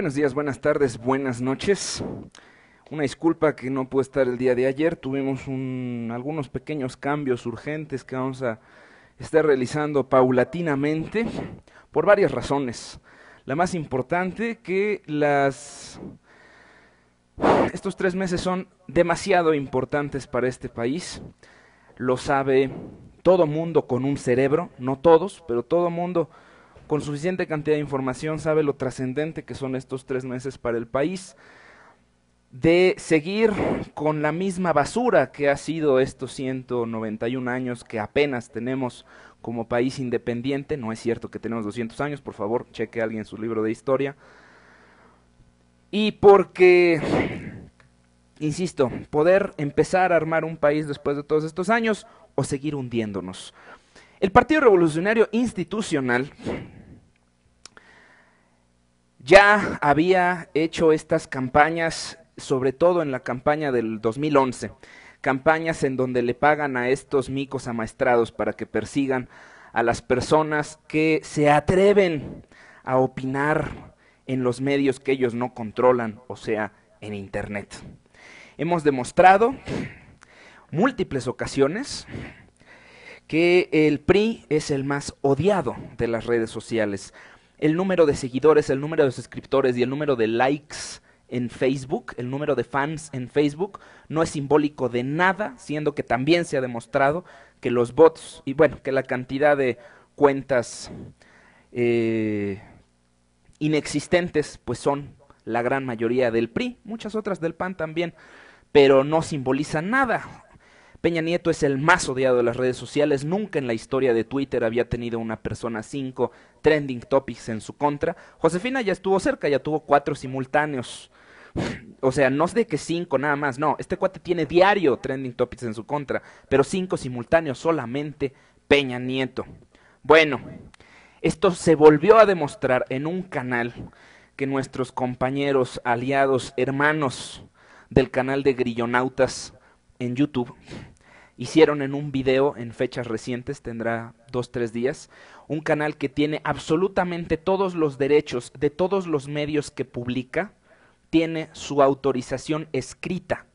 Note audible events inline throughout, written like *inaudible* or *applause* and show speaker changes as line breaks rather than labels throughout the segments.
Buenos días, buenas tardes, buenas noches. Una disculpa que no pude estar el día de ayer. Tuvimos algunos pequeños cambios urgentes que vamos a estar realizando paulatinamente por varias razones. La más importante que las estos tres meses son demasiado importantes para este país. Lo sabe todo mundo con un cerebro, no todos, pero todo mundo con suficiente cantidad de información sabe lo trascendente que son estos tres meses para el país, de seguir con la misma basura que ha sido estos 191 años que apenas tenemos como país independiente, no es cierto que tenemos 200 años, por favor, cheque a alguien su libro de historia, y porque, insisto, poder empezar a armar un país después de todos estos años o seguir hundiéndonos. El Partido Revolucionario Institucional ya había hecho estas campañas, sobre todo en la campaña del 2011, campañas en donde le pagan a estos micos amaestrados para que persigan a las personas que se atreven a opinar en los medios que ellos no controlan, o sea, en Internet. Hemos demostrado múltiples ocasiones que el PRI es el más odiado de las redes sociales. El número de seguidores, el número de suscriptores y el número de likes en Facebook, el número de fans en Facebook, no es simbólico de nada, siendo que también se ha demostrado que los bots y bueno, que la cantidad de cuentas eh, inexistentes pues son la gran mayoría del PRI, muchas otras del PAN también, pero no simbolizan nada. Peña Nieto es el más odiado de las redes sociales. Nunca en la historia de Twitter había tenido una persona cinco trending topics en su contra. Josefina ya estuvo cerca, ya tuvo cuatro simultáneos. *sighs* O sea, no es de que cinco nada más, no. Este cuate tiene diario trending topics en su contra, pero cinco simultáneos solamente Peña Nieto. Bueno, esto se volvió a demostrar en un canal que nuestros compañeros, aliados, hermanos del canal de Grillonautas en YouTube hicieron en un video en fechas recientes, tendrá dos, tres días, un canal que tiene absolutamente todos los derechos de todos los medios que publica, tiene su autorización escrita.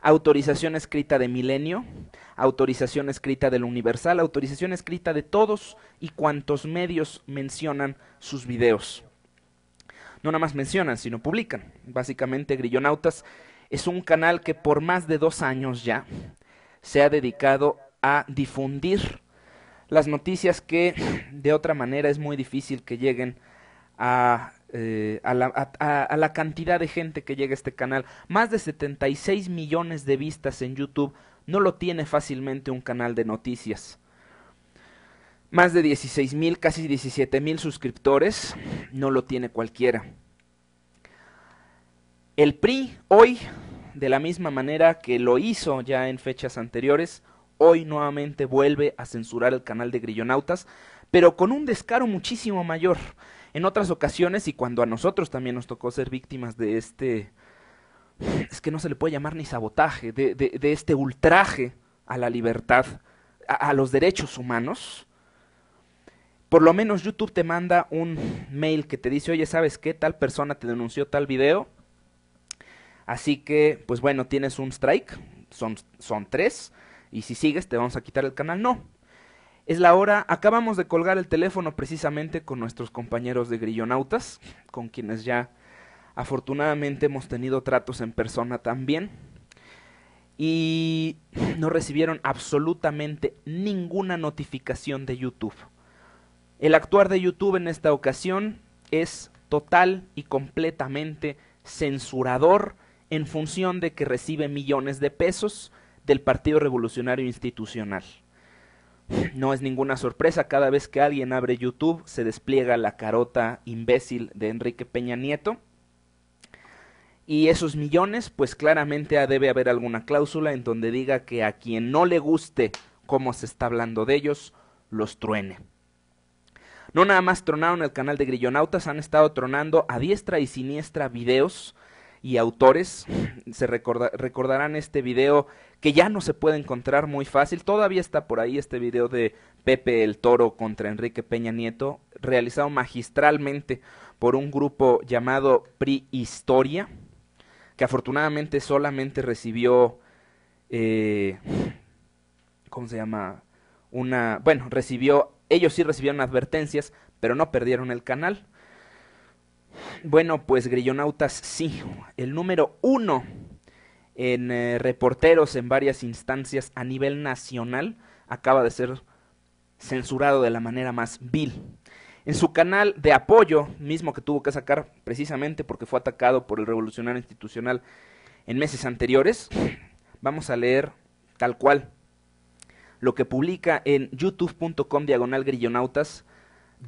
Autorización escrita de Milenio, autorización escrita del Universal, autorización escrita de todos y cuantos medios mencionan sus videos. No nada más mencionan, sino publican. Básicamente, Grillonautas es un canal que por más de dos años ya se ha dedicado a difundir las noticias que de otra manera es muy difícil que lleguen a, eh, la, la, cantidad de gente que llega a este canal. Más de 76 millones de vistas en YouTube no lo tiene fácilmente un canal de noticias. Más de 16 mil, casi 17 mil suscriptores no lo tiene cualquiera. El PRI hoy de la misma manera que lo hizo ya en fechas anteriores, hoy nuevamente vuelve a censurar el canal de Grillonautas, pero con un descaro muchísimo mayor. En otras ocasiones, y cuando a nosotros también nos tocó ser víctimas de este... Es que no se le puede llamar ni sabotaje, de, de, este ultraje a la libertad, a, a los derechos humanos, por lo menos YouTube te manda un mail que te dice, oye, ¿sabes qué? Tal persona te denunció tal video, Así que, pues bueno, tienes un strike, son, son tres, y si sigues te vamos a quitar el canal. No, es la hora, acabamos de colgar el teléfono precisamente con nuestros compañeros de Grillonautas, con quienes ya afortunadamente hemos tenido tratos en persona también. Y no recibieron absolutamente ninguna notificación de YouTube. El actuar de YouTube en esta ocasión es total y completamente censurador en función de que recibe millones de pesos del Partido Revolucionario Institucional. No es ninguna sorpresa, cada vez que alguien abre YouTube se despliega la carota imbécil de Enrique Peña Nieto. Y esos millones, pues claramente debe haber alguna cláusula en donde diga que a quien no le guste cómo se está hablando de ellos, los truene. No nada más tronaron el canal de Grillonautas, han estado tronando a diestra y siniestra videos y autores. Se recordarán este video que ya no se puede encontrar muy fácil. Todavía está por ahí este video de Pepe el Toro contra Enrique Peña Nieto, realizado magistralmente por un grupo llamado Prehistoria, que afortunadamente solamente recibió, eh, ¿cómo se llama? Una, bueno, recibió, ellos sí recibieron advertencias, pero no perdieron el canal. Bueno, pues Grillonautas sí, el número uno en eh, reporteros en varias instancias a nivel nacional acaba de ser censurado de la manera más vil. En su canal de apoyo, mismo que tuvo que sacar precisamente porque fue atacado por el revolucionario institucional en meses anteriores, vamos a leer tal cual lo que publica en youtube.com diagonal grillonautas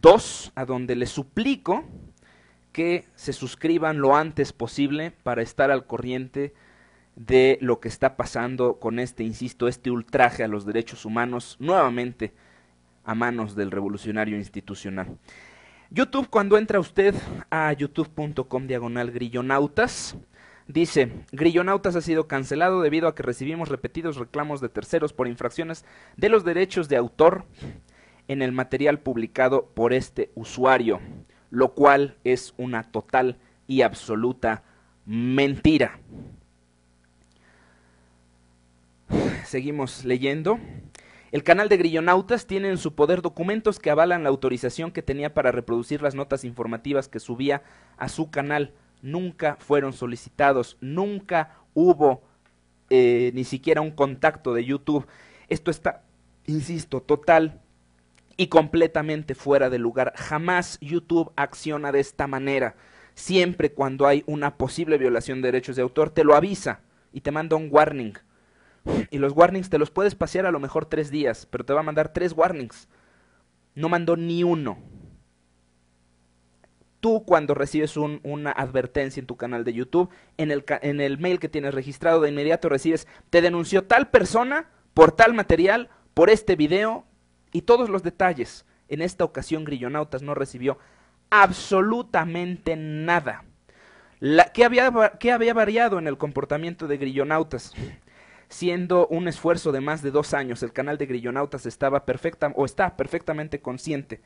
2, a donde le suplico que se suscriban lo antes posible para estar al corriente de lo que está pasando con este, insisto, este ultraje a los derechos humanos nuevamente a manos del revolucionario institucional. YouTube, cuando entra usted a youtube.com diagonal grillonautas, dice, Grillonautas ha sido cancelado debido a que recibimos repetidos reclamos de terceros por infracciones de los derechos de autor en el material publicado por este usuario lo cual es una total y absoluta mentira. Seguimos leyendo. El canal de Grillonautas tiene en su poder documentos que avalan la autorización que tenía para reproducir las notas informativas que subía a su canal. Nunca fueron solicitados, nunca hubo eh, ni siquiera un contacto de YouTube. Esto está, insisto, total y completamente fuera de lugar. Jamás YouTube acciona de esta manera. Siempre cuando hay una posible violación de derechos de autor, te lo avisa y te manda un warning. Y los warnings te los puedes pasear a lo mejor tres días, pero te va a mandar tres warnings. No mandó ni uno. Tú cuando recibes una advertencia en tu canal de YouTube, en el, en el mail que tienes registrado, de inmediato recibes, te denunció tal persona por tal material, por este video, y todos los detalles. En esta ocasión Grillonautas no recibió absolutamente nada. ¿qué, había, había variado en el comportamiento de Grillonautas? Siendo un esfuerzo de más de dos años, el canal de Grillonautas estaba perfecta o está perfectamente consciente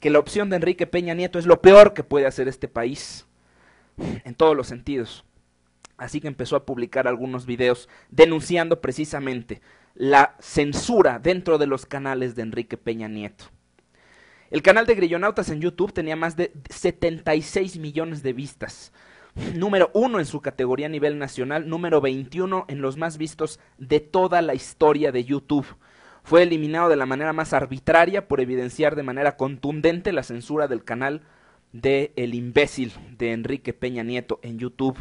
que la opción de Enrique Peña Nieto es lo peor que puede hacer este país en todos los sentidos. Así que empezó a publicar algunos videos denunciando precisamente la censura dentro de los canales de Enrique Peña Nieto. El canal de Grillonautas en YouTube tenía más de 76 millones de vistas. Número uno en su categoría a nivel nacional, número 21 en los más vistos de toda la historia de YouTube. Fue eliminado de la manera más arbitraria por evidenciar de manera contundente la censura del canal de El imbécil de Enrique Peña Nieto en YouTube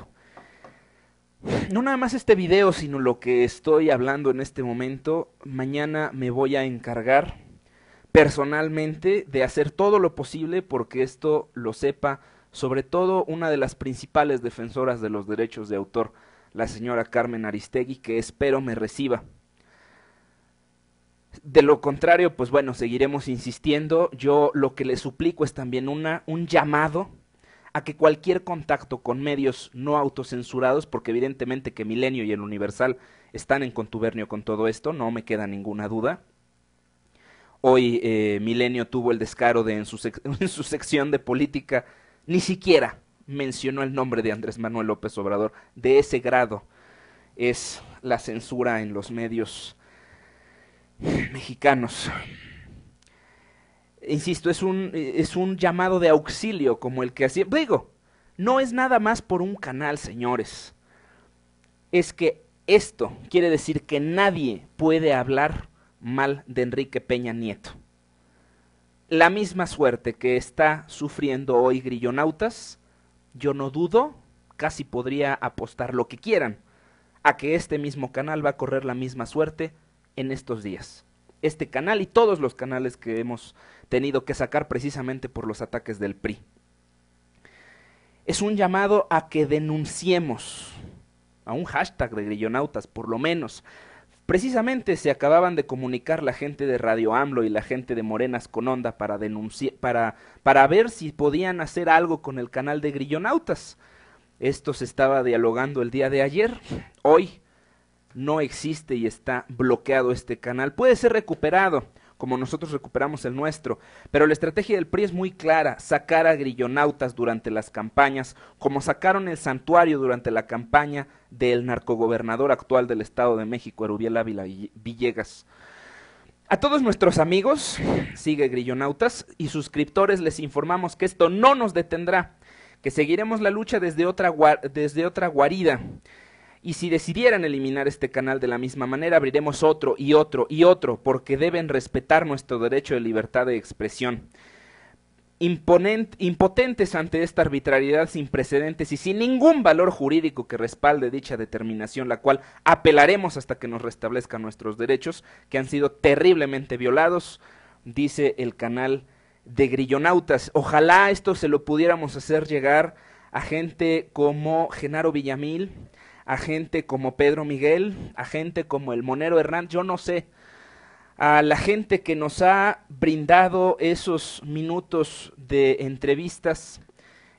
no nada más este video, sino lo que estoy hablando en este momento, mañana me voy a encargar personalmente de hacer todo lo posible porque esto lo sepa sobre todo una de las principales defensoras de los derechos de autor, la señora Carmen Aristegui, que espero me reciba. De lo contrario, pues bueno, seguiremos insistiendo. Yo lo que le suplico es también una, un llamado a que cualquier contacto con medios no autocensurados, porque evidentemente que Milenio y el Universal están en contubernio con todo esto, no me queda ninguna duda. Hoy eh, Milenio tuvo el descaro de *laughs* en su sección de política ni siquiera mencionó el nombre de Andrés Manuel López Obrador. De ese grado es la censura en los medios mexicanos insisto, es un, es un llamado de auxilio como el que hacía. Digo, no es nada más por un canal, señores. Es que esto quiere decir que nadie puede hablar mal de Enrique Peña Nieto. La misma suerte que está sufriendo hoy Grillonautas, yo no dudo, casi podría apostar lo que quieran, a que este mismo canal va a correr la misma suerte en estos días. Este canal y todos los canales que hemos tenido que sacar precisamente por los ataques del PRI. Es un llamado a que denunciemos, a un hashtag de grillonautas por lo menos. Precisamente se acababan de comunicar la gente de Radio AMLO y la gente de Morenas con Onda para, denunciar, para, para ver si podían hacer algo con el canal de grillonautas. Esto se estaba dialogando el día de ayer. Hoy no existe y está bloqueado este canal. Puede ser recuperado como nosotros recuperamos el nuestro. Pero la estrategia del PRI es muy clara, sacar a grillonautas durante las campañas, como sacaron el santuario durante la campaña del narcogobernador actual del Estado de México, Erubiel Ávila Villegas. A todos nuestros amigos, sigue Grillonautas, y suscriptores les informamos que esto no nos detendrá, que seguiremos la lucha desde otra, desde otra guarida, y si decidieran eliminar este canal de la misma manera, abriremos otro y otro y otro, porque deben respetar nuestro derecho de libertad de expresión. impotentes ante esta arbitrariedad sin precedentes y sin ningún valor jurídico que respalde dicha determinación, la cual apelaremos hasta que nos restablezcan nuestros derechos, que han sido terriblemente violados, dice el canal de grillonautas. Ojalá esto se lo pudiéramos hacer llegar a gente como Genaro Villamil, a gente como Pedro Miguel, a gente como el Monero Hernán, yo no sé, a la gente que nos ha brindado esos minutos de entrevistas,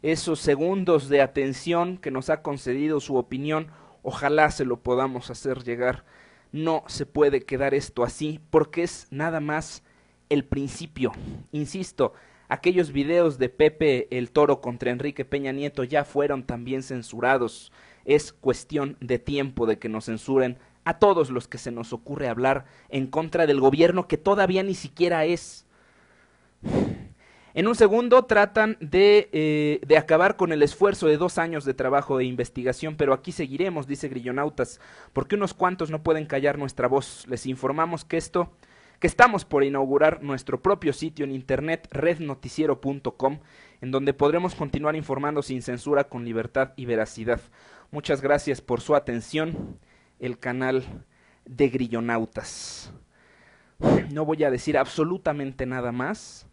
esos segundos de atención que nos ha concedido su opinión, ojalá se lo podamos hacer llegar. No se puede quedar esto así porque es nada más el principio. Insisto, aquellos videos de Pepe el Toro contra Enrique Peña Nieto ya fueron también censurados es cuestión de tiempo de que nos censuren a todos los que se nos ocurre hablar en contra del gobierno que todavía ni siquiera es. En un segundo tratan de, eh, de, acabar con el esfuerzo de dos años de trabajo de investigación, pero aquí seguiremos, dice Grillonautas, porque unos cuantos no pueden callar nuestra voz. Les informamos que esto, que estamos por inaugurar nuestro propio sitio en internet, rednoticiero.com, en donde podremos continuar informando sin censura, con libertad y veracidad. Muchas gracias por su atención. El canal de Grillonautas. No voy a decir absolutamente nada más.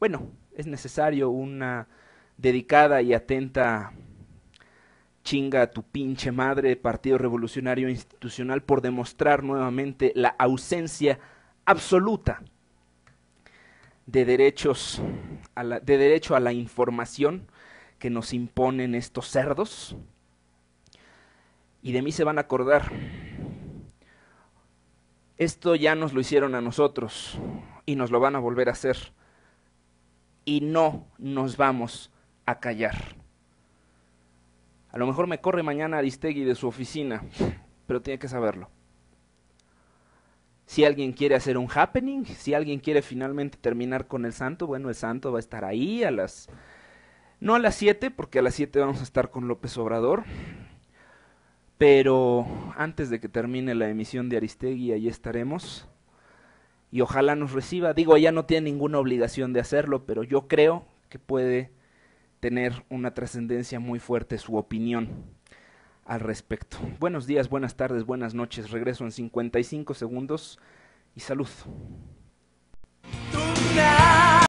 Bueno, es necesario una dedicada y atenta chinga a tu pinche madre, Partido Revolucionario Institucional, por demostrar nuevamente la ausencia absoluta de derechos de derecho a la información que nos imponen estos cerdos y de mí se van a acordar. Esto ya nos lo hicieron a nosotros y nos lo van a volver a hacer. Y no nos vamos a callar. A lo mejor me corre mañana Aristegui de su oficina, pero tiene que saberlo. Si alguien quiere hacer un happening, si alguien quiere finalmente terminar con el santo, bueno, el santo va a estar ahí a las... No a las 7, porque a las 7 vamos a estar con López Obrador, pero antes de que termine la emisión de Aristegui, ahí estaremos. Y ojalá nos reciba. Digo, ella no tiene ninguna obligación de hacerlo, pero yo creo que puede tener una trascendencia muy fuerte su opinión al respecto. Buenos días, buenas tardes, buenas noches. Regreso en 55 segundos y salud.